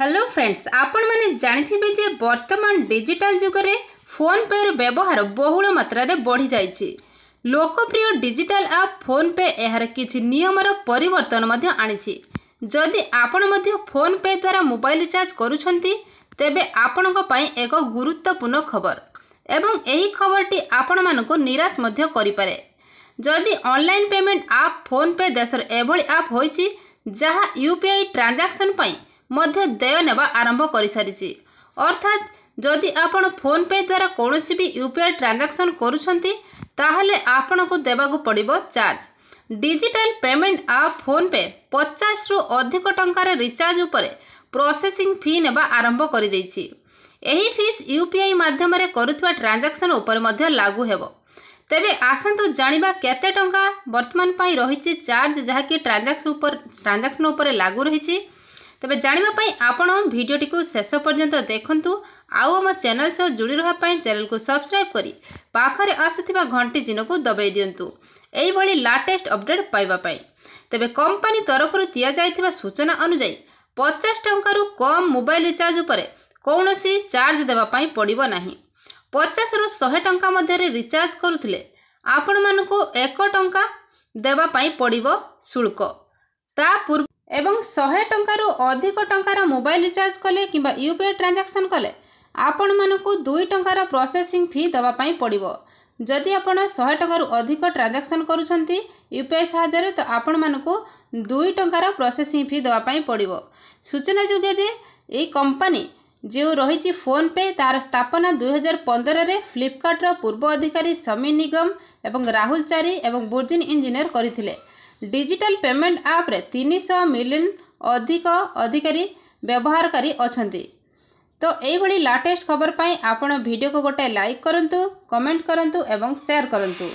hello friends ଆପଣମାନେ ଜାଣିଥିବେ ଯେ ବର୍ତ୍ତମାନ ଡିଜିଟାଲ ଯୁଗରେ ଫୋନ୍ପେର ବ୍ୟବହାର ବହୁଳ ମାତ୍ରାରେ ବଢ଼ିଯାଇଛି ଲୋକପ୍ରିୟ ଡିଜିଟାଲ ଆପ୍ ଫୋନ୍ପେ ଏହାର କିଛି ନିୟମର ପରିବର୍ତ୍ତନ ମଧ୍ୟ ଆଣିଛି ଯଦି ଆପଣ ମଧ୍ୟ ଫୋନ୍ପେ ଦ୍ୱାରା ମୋବାଇଲ ରିଚାର୍ଜ କରୁଛନ୍ତି ତେବେ ଆପଣଙ୍କ ପାଇଁ ଏକ ଗୁରୁତ୍ୱପୂର୍ଣ୍ଣ ଖବର ଏବଂ ଏହି ଖବରଟି ଆପଣମାନଙ୍କୁ ନିରାଶ ମଧ୍ୟ କରିପାରେ ଯଦି ଅନଲାଇନ୍ ପେମେଣ୍ଟ ଆପ୍ ଫୋନ୍ପେ ଦେଶର ଏଭଳି ଆପ୍ ହୋଇଛି ଯାହା ୟୁ ପି ଆଇ ଟ୍ରାଞ୍ଜାକ୍ସନ୍ ପାଇଁ ମଧ୍ୟ ଦେୟ ନେବା ଆରମ୍ଭ କରିସାରିଛି ଅର୍ଥାତ୍ ଯଦି ଆପଣ ଫୋନ୍ ପେ ଦ୍ୱାରା କୌଣସି ବି ୟୁ ପି ଆଇ ଟ୍ରାନ୍ଜାକ୍ସନ୍ କରୁଛନ୍ତି ତାହେଲେ ଆପଣଙ୍କୁ ଦେବାକୁ ପଡ଼ିବ charge digital payment app PhonePe ପଚାଶରୁ ଅଧିକ ଟଙ୍କାର ରିଚାର୍ଜ ଉପରେ ପ୍ରୋସେସିଂ ଫି ନେବା ଆରମ୍ଭ କରିଦେଇଛି ଏହି ଫିସ୍ ୟୁ ପି ଆଇ ମାଧ୍ୟମରେ କରୁଥିବା ଟ୍ରାଞ୍ଜାକ୍ସନ୍ ଉପରେ ମଧ୍ୟ ଲାଗୁ ହେବ ତେବେ ଆସନ୍ତୁ ଜାଣିବା କେତେ ଟଙ୍କା ବର୍ତ୍ତମାନ ପାଇଁ ରହିଛି ଚାର୍ଜ ଯାହାକି ଟ୍ରାଞ୍ଜାକ୍ସନ୍ ଉପରେ ଟ୍ରାଞ୍ଜାକ୍ସନ୍ ଉପରେ ଲାଗୁ ରହିଛି ତେବେ ଜାଣିବା ପାଇଁ ଆପଣ ଭିଡ଼ିଓଟିକୁ ଶେଷ ପର୍ଯ୍ୟନ୍ତ ଦେଖନ୍ତୁ ଆଉ ଆମ ଚ୍ୟାନେଲ ସହ ଯୋଡ଼ି ରହିବା ପାଇଁ ଚ୍ୟାନେଲକୁ ସବସ୍କ୍ରାଇବ୍ କରି ପାଖରେ ଆସୁଥିବା ଘଣ୍ଟି ଚିହ୍ନକୁ ଦବାଇ ଦିଅନ୍ତୁ ଏହିଭଳି ଲାଟେଷ୍ଟ ଅପଡ଼େଟ୍ ପାଇବା ପାଇଁ ତେବେ କମ୍ପାନୀ ତରଫରୁ ଦିଆଯାଇଥିବା ସୂଚନା ଅନୁଯାୟୀ ପଚାଶ ଟଙ୍କାରୁ କମ୍ ମୋବାଇଲ ରିଚାର୍ଜ ଉପରେ କୌଣସି ଚାର୍ଜ ଦେବା ପାଇଁ ପଡ଼ିବ ନାହିଁ ପଚାଶରୁ ଶହେ ଟଙ୍କା ମଧ୍ୟରେ ରିଚାର୍ଜ କରୁଥିଲେ ଆପଣମାନଙ୍କୁ ଏକ ଟଙ୍କା ଦେବା ପାଇଁ ପଡ଼ିବ ଶୁଳ୍କ ତା ପୂର୍ବ ଏବଂ ଶହେ ଟଙ୍କାରୁ ଅଧିକ ଟଙ୍କାର ମୋବାଇଲ୍ ରିଚାର୍ଜ କଲେ କିମ୍ବା ୟୁ ପି ଆଇ ଟ୍ରାଞ୍ଜାକ୍ସନ୍ କଲେ ଆପଣମାନଙ୍କୁ ଦୁଇ ଟଙ୍କାର ପ୍ରୋସେସିଂ ଫି ଦେବା ପାଇଁ ପଡ଼ିବ ଯଦି ଆପଣ ଶହେ ଟଙ୍କାରୁ ଅଧିକ ଟ୍ରାଞ୍ଜାକ୍ସନ୍ କରୁଛନ୍ତି ୟୁ ପି ଆଇ ସାହାଯ୍ୟରେ ତ ଆପଣମାନଙ୍କୁ ଦୁଇ ଟଙ୍କାର ପ୍ରୋସେସିଂ ଫି ଦେବା ପାଇଁ ପଡ଼ିବ ସୂଚନାଯୋଗ୍ୟ ଯେ ଏହି କମ୍ପାନୀ ଯେଉଁ ରହିଛି ଫୋନ୍ପେ ତା'ର ସ୍ଥାପନା ଦୁଇହଜାର ପନ୍ଦରରେ ଫ୍ଲିପକାର୍ଟର ପୂର୍ବ ଅଧିକାରୀ ସମୀ ନିଗମ ଏବଂ ରାହୁଲ ଚାରି ଏବଂ ବୁର୍ଜିନ୍ ଇଞ୍ଜିନିୟର କରିଥିଲେ ଡିଜିଟାଲ ପେମେଣ୍ଟ ଆପ୍ରେ ତିନିଶହ ମିଲିୟନ୍ ଅଧିକ ଅଧିକାରୀ ବ୍ୟବହାରକାରୀ ଅଛନ୍ତି ତ ଏହିଭଳି ଲାଟେଷ୍ଟ ଖବର ପାଇଁ ଆପଣ ଭିଡ଼ିଓକୁ ଗୋଟେ ଲାଇକ୍ କରନ୍ତୁ କମେଣ୍ଟ କରନ୍ତୁ ଏବଂ ସେୟାର କରନ୍ତୁ